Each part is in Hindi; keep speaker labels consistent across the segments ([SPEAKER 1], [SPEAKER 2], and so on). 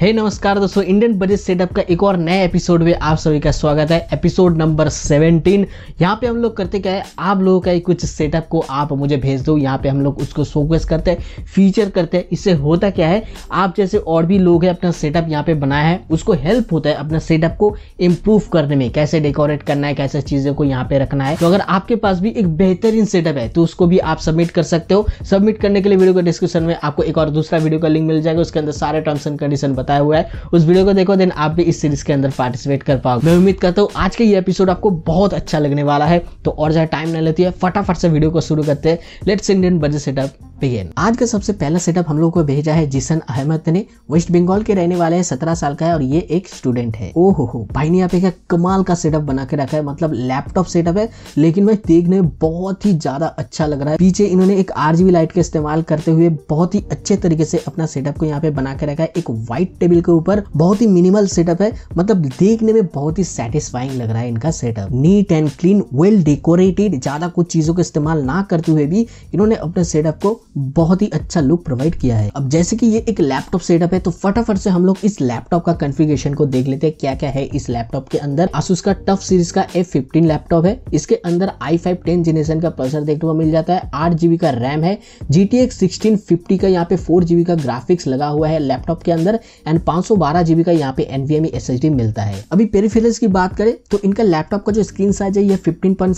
[SPEAKER 1] हे hey, नमस्कार दोस्तों इंडियन बजट सेटअप का एक और नए एपिसोड में आप सभी का स्वागत है एपिसोड नंबर 17 यहाँ पे हम लोग करते क्या है आप लोगों का कुछ सेटअप को आप मुझे भेज दो यहाँ पे हम लोग उसको शोकेस करते हैं फीचर करते हैं इससे होता क्या है आप जैसे और भी लोग हैं अपना सेटअप यहाँ पे बनाया है उसको हेल्प होता है अपना सेटअप को इम्प्रूव करने में कैसे डेकोरेट करना है कैसे चीज़ों को यहाँ पे रखना है तो अगर आपके पास भी एक बेहतरीन सेटअप है तो उसको भी आप सबमिट कर सकते हो सबमिट करने के लिए वीडियो के डिस्क्रिप्शन में आपको एक और दूसरा वीडियो का लिंक मिल जाएगा उसके अंदर सारे टर्म्स एंड कंडीशन बताया हुआ है उस वीडियो को देखो देन आप भी इस सीरीज के अंदर पार्टिसिपेट कर पाओगे मैं उम्मीद करता हूँ आज का ये एपिसोड आपको बहुत अच्छा लगने वाला है तो और ज़्यादा टाइम नहीं लेती है फटाफट से वीडियो को शुरू करते हैं let's Indian budget setup begin आज का सबसे पहला सेटअप हम लोग को भेजा है जिसन अहमद ने वेस्ट बंगाल के रहने वाले हैं सत्रह साल का है और ये एक स्टूडेंट है ओह हो भाई ने यहाँ पे कमाल का सेटअप बना के रखा है मतलब लैपटॉप सेटअप है लेकिन भाई देखने बहुत ही ज्यादा अच्छा लग रहा है पीछे इन्होंने एक आरजीबी लाइट का इस्तेमाल करते हुए बहुत ही अच्छे तरीके से अपना सेटअप को यहाँ पे बना के रखा है एक व्हाइट टेबल के ऊपर बहुत ही मिनिमल सेटअप है मतलब देखने में बहुत ही सेटिस्फाइंग लग रहा है इनका setup neat and clean well decorated ज्यादा कुछ चीजों का इस्तेमाल ना करते हुए भी इन्होंने अपने सेटअप को बहुत ही अच्छा लुक प्रोवाइड किया है अब जैसे कि ये एक लैपटॉप सेटअप है तो फटाफट से हम लोग इस लैपटॉप का कन्फिगेशन को देख लेते हैं क्या क्या है इस लैपटॉप के अंदर आसूस का टफ सीरीज का एफ फिफ्टीन लैपटॉप है इसके अंदर आई फाइव टेन जनरेशन का प्रोसेसर देखने को मिल जाता है आठ जीबी का रैम है जी टी सिक्सटीन फिफ्टी का यहाँ पे फोर जीबी का ग्राफिक्स लगा हुआ है लैपटॉप के अंदर एंड पांच सौ बारह जीबी का यहाँ पे एनवीएम एस e मिलता है अभी पेरीफिल की बात करें तो इनका लैपटॉप का जो स्क्रीन साइज है ये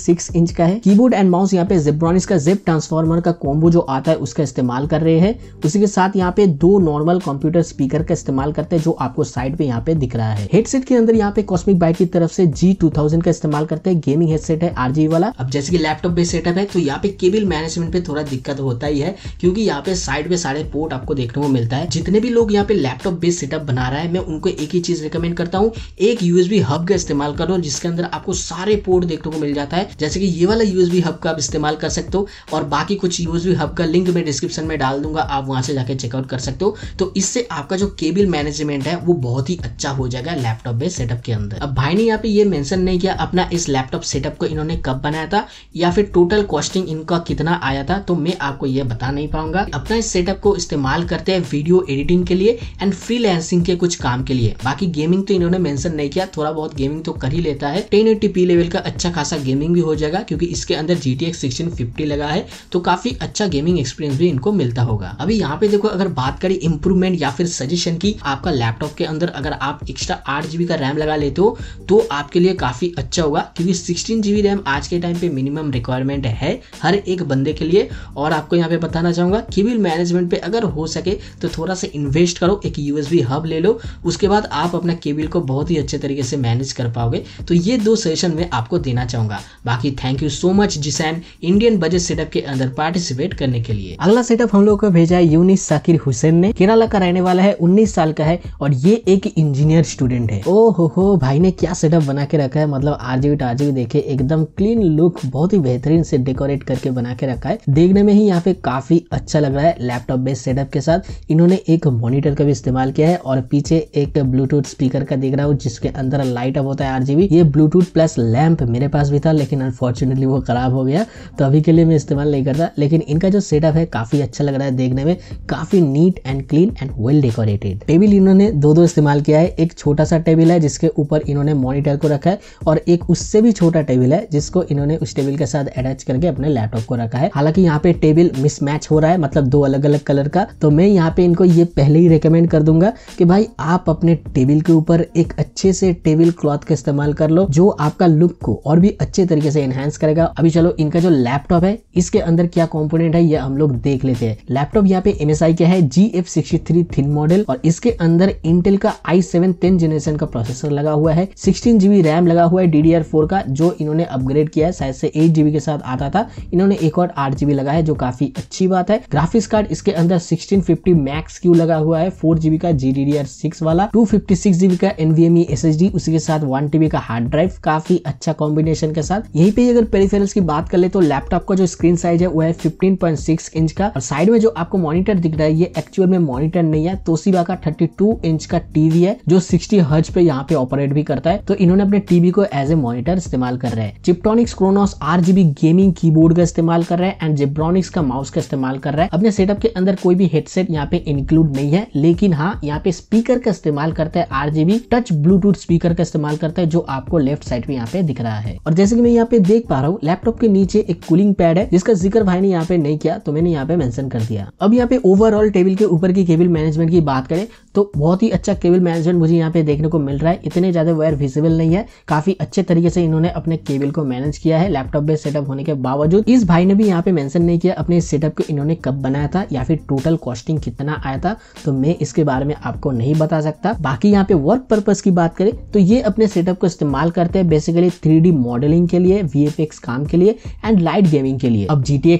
[SPEAKER 1] सिक्स इंच का है कीबोर्ड एंड माउस यहाँ पे जिब्रॉनिस का जिप ट्रांसफॉर्मर का कॉम्बो जो आता है उसका इस्तेमाल कर रहे हैं उसी के साथ यहाँ पे दो नॉर्मल कंप्यूटर स्पीकर का इस्तेमाल करते हैं जो आपको साइड पे यहाँ पे दिख रहा है हेडसेट के अंदर यहाँ पे कॉस्मिक बाइक की तरफ से जी का इस्तेमाल करते हैं गेमिंग हेडसेट है आरजी वाला अब जैसे कि लैपटॉप बेस सेटअप है तो यहाँ पे केबल मैनेजमेंट पे थोड़ा दिक्कत होता ही है क्योंकि यहाँ पे साइड पे सारे पोर्ट आपको देखने को मिलता है जितने भी लोग यहाँ पे लैपटॉप बेस भी सेटअप बना रहा है मैं उनको एक ही चीज़ रिकमेंड करता हूँ एक यूएसबी हब का इस्तेमाल करो जिसके अंदर आपको सारे पोर्ट देखने को मिल जाता है जैसे कि ये वाला यूएसबी हब का आप इस्तेमाल कर सकते हो और बाकी कुछ यूएसबी हब का लिंक मैं डिस्क्रिप्शन में डाल दूंगा आप वहां से जाकर चेकआउट कर सकते हो तो इससे आपका जो केबल मैनेजमेंट है वो बहुत ही अच्छा हो जाएगा लैपटॉप में सेटअप के अंदर अब भाई ने यहाँ पे ये मेंशन नहीं किया अपना इस लैपटॉप सेटअप को इन्होंने कब बनाया था या फिर टोटल कॉस्टिंग इनका कितना आया था तो मैं आपको ये बता नहीं पाऊंगा अपना इस सेटअप को इस्तेमाल करते हैं वीडियो एडिटिंग के लिए एंड फ्री फ्रीलैंसिंग के कुछ काम के लिए बाकी गेमिंग तो इन्होंने मेंशन नहीं किया थोड़ा बहुत गेमिंग तो कर ही लेता है टेन लेवल का अच्छा खासा गेमिंग भी हो जाएगा क्योंकि इसके अंदर जी टी फिफ्टी लगा है तो काफी अच्छा गेमिंग एक्सपीरियंस भी इनको मिलता होगा अभी यहाँ पे देखो अगर बात करें इम्प्रूवमेंट या फिर सजेशन की आपका लैपटॉप के अंदर अगर आप एक्स्ट्रा आठ जीबी का रैम लगा लेते हो तो आपके लिए काफी अच्छा होगा क्योंकि सिक्सटीन जीबी रैम आज के टाइम पे मिनिमम रिक्वायरमेंट है हर एक बंदे के लिए और आपको यहाँ पे बताना चाहूंगा केबल मैनेजमेंट पे अगर हो सके तो थोड़ा सा इन्वेस्ट करो एक यूएस इजी हब ले लो उसके बाद आप अपना केबिल को बहुत ही अच्छे तरीके से मैनेज कर पाओगे तो ये दो सजेशन मैं आपको देना चाहूंगा बाकी thank you so much Jisan Indian budget setup के अंदर पार्टिसिपेट करने के लिए अगला सेटअप हम लोग को भेजा है यूनिस साकिर हुसैन ने केरला का रहने वाला है उन्नीस साल का है और ये एक इंजीनियर स्टूडेंट है ओ हो हो भाई ने क्या सेटअप बना के रखा है मतलब आरजीबी टारजीबी देखे एकदम क्लीन लुक बहुत ही बेहतरीन से डेकोरेट करके बना के रखा है देखने में ही यहाँ पे काफी अच्छा लग रहा है लैपटॉप बेस्ड सेटअप के साथ इन्होंने एक मॉनिटर का भी इस्तेमाल किया है और पीछे एक ब्लूटूथ स्पीकर का देख रहा हूँ जिसके अंदर लाइट अप होता है आरजीबी ये ब्लूटूथ प्लस लैंप मेरे पास भी था लेकिन अनफॉर्चुनेटली वो खराब हो गया तो अभी के लिए मैं इस्तेमाल नहीं करता लेकिन इनका जो सेटअप है काफ़ी अच्छा लग रहा है देखने में काफ़ी neat and clean and well decorated table इन्होंने दो दो इस्तेमाल किया है एक छोटा सा टेबल है जिसके ऊपर इन्होंने मॉनिटर को रखा है और एक उससे भी छोटा टेबल है जिसको इन्होंने उस टेबल के साथ अटैच करके अपने लैपटॉप को रखा है हालांकि यहाँ पे टेबल मिसमैच हो रहा है मतलब दो अलग अलग कलर का तो मैं यहाँ पे इनको ये पहले ही रिकमेंड कर दूंगा करूंगा कि भाई आप अपने टेबल के ऊपर एक अच्छे से टेबल क्लॉथ का इस्तेमाल कर लो जो आपका लुक को और भी अच्छे तरीके से एनहेंस करेगा अभी चलो इनका जो लैपटॉप है इसके अंदर क्या कॉम्पोनेंट है यह हम लोग देख लेते हैं लैपटॉप यहाँ पे एम एस आई का है G F sixty three thin model और इसके अंदर इंटेल का आई सेवन टेन जनरेशन का प्रोसेसर लगा हुआ है सिक्सटीन जीबी रैम लगा हुआ है डीडीआर फोर का जो इन्होंने अपग्रेड किया है शायद से एट जीबी के साथ आता था इन्होंने एक और आठ जीबी लगा है जो काफी अच्छी बात है ग्राफिक्स कार्ड इसके अंदर सिक्सटीन फिफ्टी मैक्स क्यू लगा हुआ है फोर जीबी का G D D R six वाला टू फिफ्टी सिक्स जीबी का एनवीएमई एस एस डी उसी के साथ वन टीबी का हार्ड ड्राइव काफी अच्छा कॉम्बिनेशन के साथ यही पे अगर पेरिफेरल्स की बात कर ले तो लैपटॉप का जो स्क्रीन साइज है वो है 15.6 इंच का और साइड में जो आपको मॉनिटर दिख रहा है ये एक्चुअल में मॉनिटर नहीं है तोशिबा का 32 इंच का टीवी है जो 60 हर्ज पे यहाँ पे ऑपरेट भी करता है तो इन्होंने अपने टीवी को एज ए मॉनिटर इस्तेमाल कर रहे हैं Chiptronex Kronos R gaming keyboard का इस्तेमाल कर रहे हैं एंड जिब्रॉनिक्स का माउस का इस्तेमाल कर रहा है अपने सेटअप के अंदर कोई भी हेडसेट यहाँ पे इंक्लूड नहीं है लेकिन हाँ यहाँ पे स्पीकर का इस्तेमाल करता है आरजीबी टच ब्लूटूथ स्पीकर का इस्तेमाल करता है जो आपको लेफ्ट साइड में यहाँ पे दिख रहा है और जैसे कि मैं यहाँ पे देख पा रहा हूँ लैपटॉप के नीचे एक कूलिंग पैड है जिसका जिक्र भाई ने यहाँ पे नहीं किया तो मैंने यहाँ पे मेंशन कर दिया अब यहाँ पे ओवरऑल टेबल के ऊपर की केबल मैनेजमेंट की बात करें तो बहुत ही अच्छा केबल मैनेजमेंट मुझे यहाँ पे देखने को मिल रहा है इतने ज़्यादा वायर विजिबल नहीं है काफ़ी अच्छे तरीके से इन्होंने अपने केबल को मैनेज किया है लैपटॉप बेस सेटअप होने के बावजूद इस भाई ने भी यहाँ पे मैंशन नहीं किया अपने सेटअप को इन्होंने कब बनाया था या फिर टोटल कॉस्टिंग कितना आया था तो मैं इसके बारे में आपको नहीं बता सकता बाकी यहाँ पे वर्क पर्पज की बात करें तो ये अपने सेटअप को इस्तेमाल करते हैं बेसिकली थ्री मॉडलिंग के लिए वी काम के लिए एंड लाइट गेमिंग के लिए अब जी टी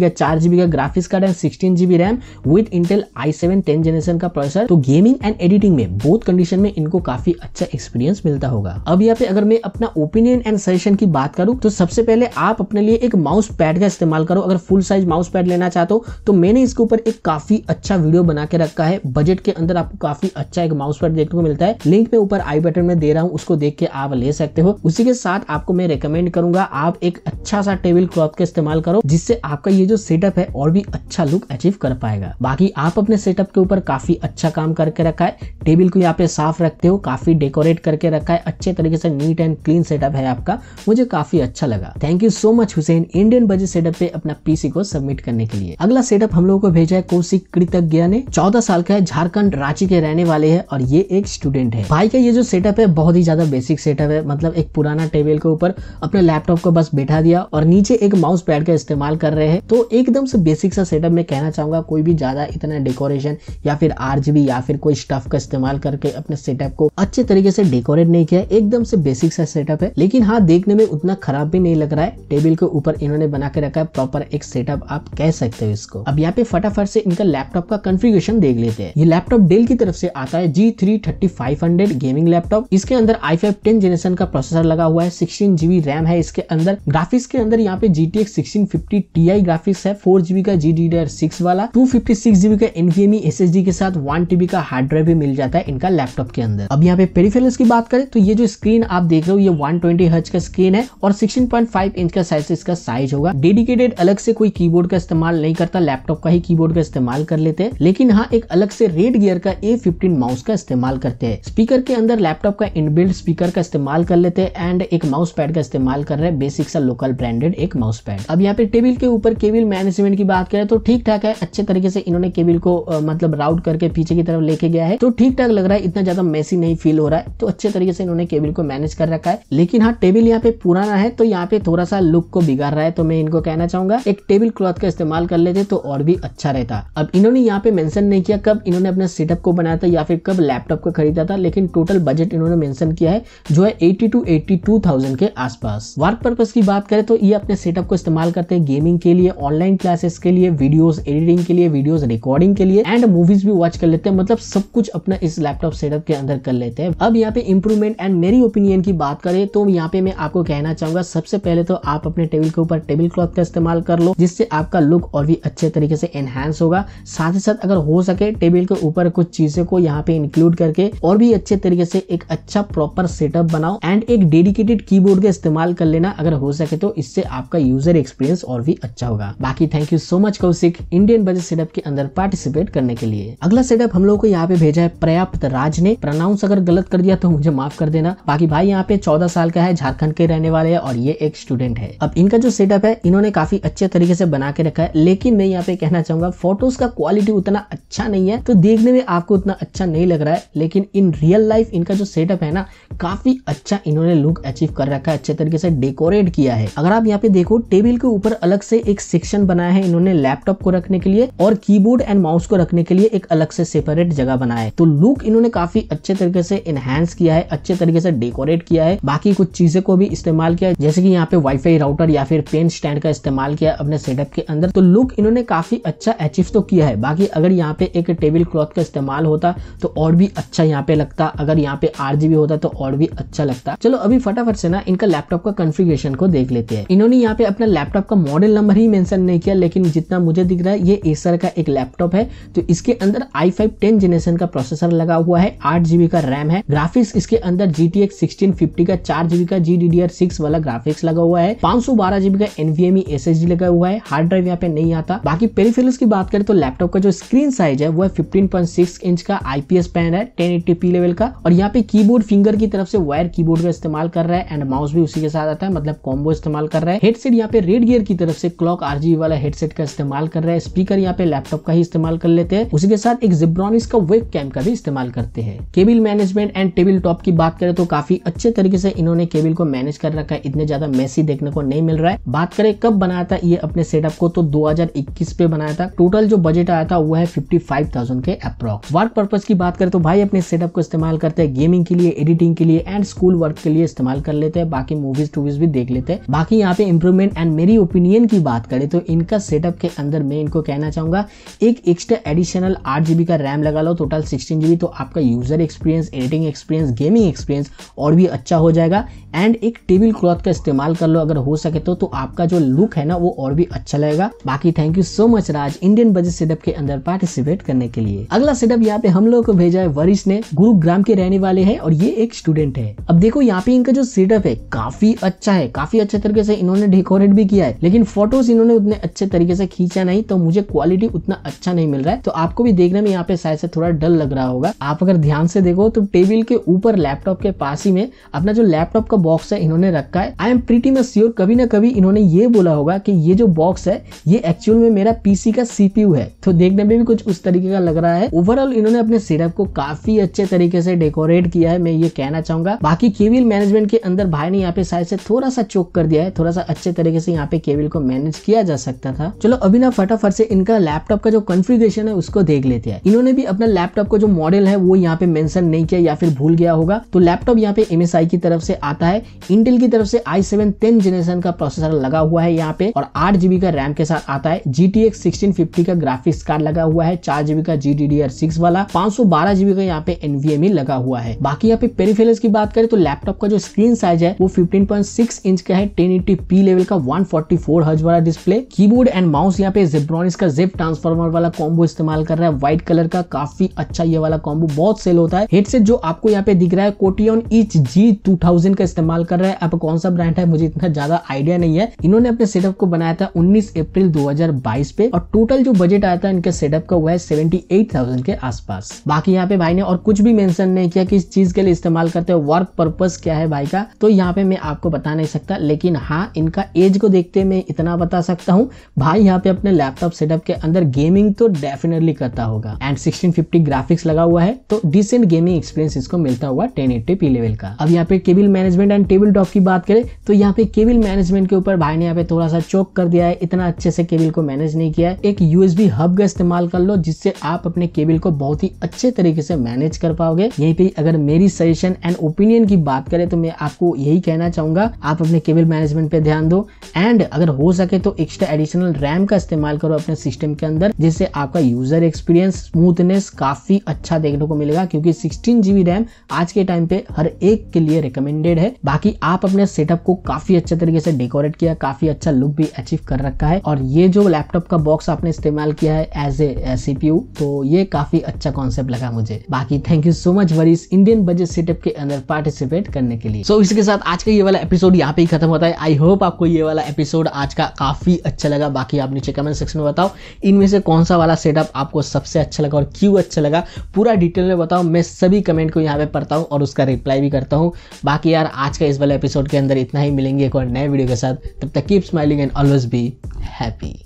[SPEAKER 1] का चार का graphics card and sixteen GB RAM with Intel I seven generation का प्रोसेसर तो गेमिंग एंड एडिटिंग में बोथ कंडीशन में इनको काफी अच्छा एक्सपीरियंस मिलता होगा अब यहाँ पे अगर मैं अपना ओपिनियन एंड सजेशन की बात करूँ तो सबसे पहले आप अपने लिए एक माउस पैड का इस्तेमाल करो अगर फुल साइज माउस पैड लेना चाहते हो तो मैंने इसके ऊपर एक काफी अच्छा वीडियो बना के रखा है बजट के अंदर आपको काफी अच्छा एक माउस पैड देखने को मिलता है लिंक में ऊपर आई बटन में दे रहा हूँ उसको देख के आप ले सकते हो उसी के साथ आपको मैं रिकमेंड करूंगा आप एक अच्छा सा टेबल क्लॉथ का इस्तेमाल करो जिससे आपका ये जो सेटअप है और भी अच्छा लुक अचीव कर पाएगा बाकी आप अपने सेटअप के ऊपर काफी अच्छा काम काम करके रखा है टेबल को यहाँ पे साफ रखते हो काफी डेकोरेट करके रखा है अच्छे तरीके से नीट एंड क्लीन सेटअप है आपका मुझे काफी अच्छा लगा thank you so much Hussain Indian budget setup पे अपना पीसी को सबमिट करने के लिए अगला सेटअप हम लोगों को भेजा है कौशिक कृतज्ञ ने चौदह साल का है झारखंड रांची के रहने वाले है और ये एक स्टूडेंट है भाई का ये जो सेटअप है बहुत ही ज्यादा बेसिक सेटअप है मतलब एक पुराना टेबल के ऊपर अपने लैपटॉप को बस बैठा दिया और नीचे एक माउस पैड का इस्तेमाल कर रहे हैं तो एकदम से बेसिक सा सेटअप में कहना चाहूंगा कोई भी ज्यादा इतना डेकोरेशन या फिर आरजीबी या फिर कोई स्टफ का इस्तेमाल करके अपने सेटअप को अच्छे तरीके से डेकोरेट नहीं किया एकदम से बेसिक सा सेटअप है लेकिन हाँ देखने में उतना खराब भी नहीं लग रहा है टेबल के ऊपर इन्होंने बना के रखा है प्रॉपर एक सेटअप आप कह सकते हो इसको अब यहाँ पे फटाफट से इनका लैपटॉप का कॉन्फ़िगरेशन देख लेते हैं ये लैपटॉप डेल की तरफ से आता है G three thirty five hundred gaming laptop इसके अंदर आई फाइव टेन जनरेशन का प्रोसेसर लगा हुआ है सिक्सटीन जीबी रैम है इसके अंदर ग्राफिक्स के अंदर यहाँ पे G T X sixteen fifty T I graphics है फोर जीबी का जी डी सिक्स वाला टू फिफ्टी सिक्स जीबी का एनवीएमई एस एस डी के साथ वन टीबी का हार्ड ड्राइव भी मिल जाता है इनका लैपटॉप के अंदर अब यहाँ पे पेरीफेरल्स की बात करें तो ये जो स्क्रीन आप देख रहे हो ये 120 ट्वेंटी हर्ज का स्क्रीन है और 16.5 इंच का साइज इसका साइज होगा डेडिकेटेड अलग से कोई कीबोर्ड का इस्तेमाल नहीं करता लैपटॉप का ही कीबोर्ड का इस्तेमाल कर लेते हैं लेकिन हाँ एक अलग से रेड गियर का ए माउस का इस्तेमाल करते हैं स्पीकर के अंदर लैपटॉप का इनबिल्ड स्पीकर का इस्तेमाल कर लेते हैं एंड एक माउस पैड का इस्तेमाल कर रहे हैं बेसिक सा लोकल ब्रांडेड एक माउस पैड अब यहाँ पे टेबल के ऊपर केबल मैनेजमेंट की बात करें तो ठीक ठाक है अच्छे तरीके से इन्होंने केबल को मतलब राउट करके पीछे की तरफ लेके गया है तो ठीक ठाक लग रहा है इतना ज्यादा मैसी नहीं फील हो रहा है तो अच्छे तरीके से इन्होंने केबिल को मैनेज कर रखा है लेकिन हाँ टेबल यहाँ पे पुराना है तो यहाँ पे थोड़ा सा लुक को बिगाड़ रहा है तो मैं इनको कहना चाहूंगा एक टेबल क्लॉथ का इस्तेमाल कर लेते तो और भी अच्छा रहता अब इन्होंने यहाँ पे मेंशन नहीं किया कब इन्होंने अपना सेटअप को बनाया था या फिर कब लैपटॉप को खरीदा था लेकिन टोटल बजट इन्होंने मेंशन किया है जो है eighty two eighty two thousand के आसपास वर्क पर्पज की बात करें तो ये अपने सेटअप को इस्तेमाल करते हैं गेमिंग के लिए ऑनलाइन क्लासेस के लिए वीडियोस एडिटिंग के लिए वीडियोस रिकॉर्डिंग के लिए एंड मूवीज भी वॉच कर लेते हैं हैं मतलब सब कुछ अपना इस लैपटॉप सेटअप के अंदर कर लेते हैं अब यहाँ पे इंप्रूवमेंट एंड मेरी ओपिनियन की बात करें तो यहाँ पे मैं आपको कहना चाहूंगा सबसे पहले तो आप अपने टेबल के ऊपर टेबल क्लॉथ का इस्तेमाल कर लो जिससे आपका लुक और भी अच्छे तरीके से एनहेंस होगा साथ ही साथ अगर हो सके टेबल के ऊपर कुछ चीजों को यहाँ पे इंक्लूड करके और भी अच्छे तरीके से एक अच्छा प्रॉपर सेटअप बनाओ एंड एक डेडिकेटेड कीबोर्ड का इस्तेमाल कर लेना अगर हो सके तो इससे आपका यूजर एक्सपीरियंस और भी अच्छा होगा बाकी thank you so much Kaushik Indian budget setup के अंदर पार्टिसिपेट करने के लिए अगला सेटअप हम हम लोग को यहाँ पे भेजा है पर्याप्त राज ने प्रनाउंस अगर गलत कर दिया तो मुझे माफ कर देना बाकी भाई यहाँ पे चौदह साल का है झारखंड के रहने वाले है और ये एक स्टूडेंट है अब इनका जो सेटअप है इन्होंने काफी अच्छे तरीके से बना के रखा है लेकिन मैं यहाँ पे कहना चाहूंगा फोटोज का क्वालिटी उतना अच्छा नहीं है तो देखने में आपको उतना अच्छा नहीं लग रहा है लेकिन इन रियल लाइफ इनका जो सेटअप है ना काफी अच्छा इन्होंने लुक अचीव कर रखा है अच्छे तरीके से डेकोरेट किया है अगर आप यहाँ पे देखो टेबल के ऊपर अलग से एक सेक्शन बनाया है इन्होंने लैपटॉप को रखने के लिए और कीबोर्ड एंड माउस को रखने के लिए एक अलग से सेपर सेपरेट जगह बनाया है तो लुक इन्होंने काफी अच्छे तरीके से इनहेंस किया है अच्छे तरीके से डेकोरेट किया है बाकी कुछ चीजें को भी इस्तेमाल किया जैसे कि यहाँ पे वाईफाई राउटर या फिर पेन स्टैंड का इस्तेमाल किया अपने सेटअप के अंदर तो लुक इन्होंने काफी अच्छा अचीव तो किया है बाकी अगर यहाँ पे एक टेबल क्लॉथ का इस्तेमाल होता तो और भी अच्छा यहाँ पे लगता अगर यहाँ पे आर होता तो और भी अच्छा लगता चलो अभी फटाफट से ना इनका लैपटॉप का कॉन्फ़िगरेशन को देख लेते हैं इन्होंने यहाँ पे अपना लैपटॉप का मॉडल नंबर ही मेंशन नहीं किया लेकिन जितना मुझे दिख रहा है ये एसर का एक लैपटॉप है तो इसके अंदर आई फाइव टेन जनरेशन का प्रोसेसर लगा हुआ है आठ जीबी का रैम है ग्राफिक्स इसके अंदर G T X sixteen fifty का चार जीबी का G D D R six वाला ग्राफिक्स लगा हुआ है पांच सौ बारह जीबी का एनवीएमई एस एस डी लगा हुआ है हार्ड ड्राइव यहाँ पे नहीं आता बाकी पेरीफेरल्स की बात करें तो लैपटॉप का जो स्क्रीन साइज है वो फिफ्टीन पॉइंट सिक्स इंच का आईपीएस पैन है टेन एट्टी पी लेवल का और यहाँ पे कीबोर्ड फिंगर की तरफ से वायर कीबोर्ड का इस्तेमाल कर रहा है एंड माउस भी उसी के साथ आता है मतलब कॉम्बो इस्तेमाल कर रहा है हेडसेट यहाँ पे रेड गियर की तरफ से क्लॉक आरजी वाला हेडसेट का इस्तेमाल कर रहा है स्पीकर यहाँ पे लैपटॉप का ही इस्तेमाल कर लेते हैं उसी के साथ एक जिब्रॉन हम इसका वेब कैम का भी इस्तेमाल करते हैं cable management and table top की बात करें तो काफी अच्छे तरीके से इन्होंने केबिल को मैनेज कर रखा है इतने ज्यादा मैसी देखने को नहीं मिल रहा है बात करें कब बनाया था ये अपने सेटअप को तो 2021 पे बनाया था टोटल जो बजट आया था वो है फिफ्टी के अप्रॉक्स वर्क पर्पज की बात करें तो भाई अपने सेटअप को इस्तेमाल करते हैं गेमिंग के लिए एडिटिंग के लिए एंड स्कूल वर्क के लिए इस्तेमाल कर लेते हैं बाकी मूवीज टूवीज भी देख लेते हैं बाकी यहाँ पे इम्प्रूवमेंट एंड मेरी ओपिनियन की बात करें तो इनका सेटअप के अंदर मैं इनको कहना चाहूंगा एक एक्स्ट्रा एडिशनल आठ का रैम लगा लो टोटल सिक्सटीन जी तो आपका user experience editing experience gaming experience और भी अच्छा हो जाएगा एंड एक टेबल क्लॉथ का इस्तेमाल कर लो अगर हो सके तो, तो आपका जो लुक है ना वो और भी अच्छा लगेगा बाकी thank you so much Raj Indian budget setup के अंदर पार्टिसिपेट करने के लिए अगला सेटअप यहाँ पे हम लोग को भेजा है वरिष्ठ ने गुरुग्राम के रहने वाले है और ये एक स्टूडेंट है अब देखो यहाँ पे इनका जो सेटअप है काफी अच्छा है काफी अच्छे तरीके से इन्होंने डेकोरेट भी किया है लेकिन फोटोज इन्होंने उतने अच्छे तरीके से खींचा नहीं तो मुझे क्वालिटी उतना अच्छा नहीं मिल रहा है तो आपको भी देखने में यहाँ पे शायद ऐसा थोड़ा डल लग रहा होगा आप अगर ध्यान से देखो तो टेबल के ऊपर लैपटॉप के पास ही में अपना जो लैपटॉप का बॉक्स है इन्होंने रखा है I am pretty much sure कभी ना कभी इन्होंने ये बोला होगा कि ये जो बॉक्स है ये एक्चुअल में मेरा पीसी का सीपीयू है तो देखने में भी कुछ उस तरीके का लग रहा है ओवरऑल इन्होंने अपने सिरप को काफी अच्छे तरीके से डेकोरेट किया है मैं ये कहना चाहूंगा बाकी केबिल मैनेजमेंट के अंदर भाई ने यहाँ पे शायद से थोड़ा सा चोक कर दिया है थोड़ा सा अच्छे तरीके से यहाँ पे केबिल को मैनेज किया जा सकता था चलो अभी ना फटाफट से इनका लैपटॉप का जो कॉन्फ़िगरेशन है उसको देख लेते हैं इन्होंने जिसने भी अपना लैपटॉप का जो मॉडल है वो यहाँ पे मेंशन नहीं किया या फिर भूल गया होगा तो लैपटॉप यहाँ पे एम की तरफ से आता है इंटेल की तरफ से आई सेवन टेन जनरेशन का प्रोसेसर लगा हुआ है यहाँ पे और आठ जीबी का रैम के साथ आता है G T X sixteen fifty का ग्राफिक्स कार्ड लगा हुआ है चार जीबी का G D D R six वाला पांच सौ बारह जीबी का यहाँ पे एनवीएम लगा हुआ है बाकी यहाँ पे पेरीफेरल्स की बात करें तो लैपटॉप का जो स्क्रीन साइज है वो फिफ्टीन पॉइंट सिक्स इंच का है टेन एटी पी लेवल का वन फोर्टी फोर हज वाला डिस्प्ले कीबोर्ड एंड माउस यहाँ पे जेब्रॉनिस का जेब ट्रांसफॉर्मर वाला कॉम्बो इस्तेमाल कर रहा है व्हाइट कलर का का काफी अच्छा ये वाला कॉम्बो बहुत सेल होता है हेडसेट जो आपको यहाँ पे दिख रहा है कोटियन इच जी टू थाउजेंड का इस्तेमाल कर रहा है आप कौन सा ब्रांड है मुझे इतना ज्यादा आइडिया नहीं है इन्होंने अपने सेटअप को बनाया था उन्नीस अप्रैल दो पे और टोटल जो बजट आया था इनके सेटअप का वह है सेवेंटी के आसपास बाकी यहाँ पे भाई ने और कुछ भी मेंशन नहीं किया कि इस चीज के लिए इस्तेमाल करते हैं वर्क पर्पज क्या है भाई का तो यहाँ पे मैं आपको बता नहीं सकता लेकिन हाँ इनका एज को देखते मैं इतना बता सकता हूँ भाई यहाँ पे अपने लैपटॉप सेटअप के अंदर गेमिंग तो डेफिनेटली करता होगा एंड 1650 ग्राफिक्स लगा हुआ है तो डिसेंट गेमिंग एक्सपीरियंस इसको मिलता हुआ टेन एट्टी पी लेवल का अब यहाँ पे cable management and table top की बात करें तो यहाँ पे केबल मैनेजमेंट के ऊपर भाई ने यहाँ पे थोड़ा सा चौक कर दिया है इतना अच्छे से केबल को मैनेज नहीं किया है एक यूएसबी हब का इस्तेमाल कर लो जिससे आप अपने केबल को बहुत ही अच्छे तरीके से मैनेज कर पाओगे यही पे अगर मेरी सजेशन एंड ओपिनियन की बात करें तो मैं आपको यही कहना चाहूंगा आप अपने केबल मैनेजमेंट पे ध्यान दो एंड अगर हो सके तो एक्स्ट्रा एडिशनल रैम का इस्तेमाल करो अपने सिस्टम के अंदर जिससे आपका यूजर एक्सपीरियंस स्मूथ स्मूथनेस काफ़ी अच्छा देखने को मिलेगा क्योंकि सिक्सटीन जीबी रैम आज के टाइम पे हर एक के लिए रिकमेंडेड है बाकी आप अपने सेटअप को काफ़ी अच्छे तरीके से डेकोरेट किया काफ़ी अच्छा लुक भी अचीव कर रखा है और ये जो लैपटॉप का बॉक्स आपने इस्तेमाल किया है एज ए सीपीयू तो ये काफ़ी अच्छा कॉन्सेप्ट लगा मुझे बाकी thank you so much Waris Indian budget setup के अंदर पार्टिसिपेट करने के लिए सो so, इसके साथ आज का ये वाला एपिसोड यहाँ पे ही खत्म होता है आई होप आपको ये वाला एपिसोड आज का काफ़ी अच्छा लगा बाकी आप नीचे कमेंट सेक्शन में बताओ इनमें से कौन सा वाला सेटअप आपको सबसे अच्छा लगा और क्यों अच्छा लगा पूरा डिटेल में बताओ मैं सभी कमेंट को यहाँ पे पढ़ता हूँ और उसका रिप्लाई भी करता हूँ बाकी यार आज का इस वाले एपिसोड के अंदर इतना ही मिलेंगे एक और नए वीडियो के साथ तब तक keep smiling and always be happy